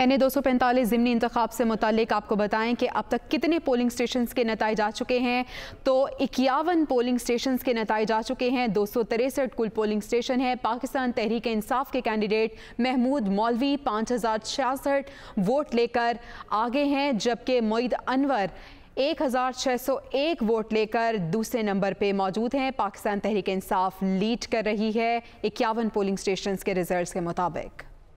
N A दो सौ पैंतालीस ज़मनी इंतखब से मुतक आपको बताएं कि अब तक कितने पोलिंग स्टेशन के नतज जा चुके हैं तो इक्यावन पोलिंग स्टेशन के नतज जा चुके हैं दो सौ तिरसठ कुल पोलिंग स्टेशन है पाकिस्तान तहरीक इंसाफ के कैंडिडेट महमूद मौलवी पाँच हज़ार छियासठ वोट लेकर आगे हैं जबकि मईद अनवर एक हज़ार छः सौ एक वोट लेकर दूसरे नंबर पर मौजूद हैं पाकिस्तान तहरीक इंसाफ लीड कर रही है इक्यावन पोलिंग स्टेशन के रिजल्ट के मुताबिक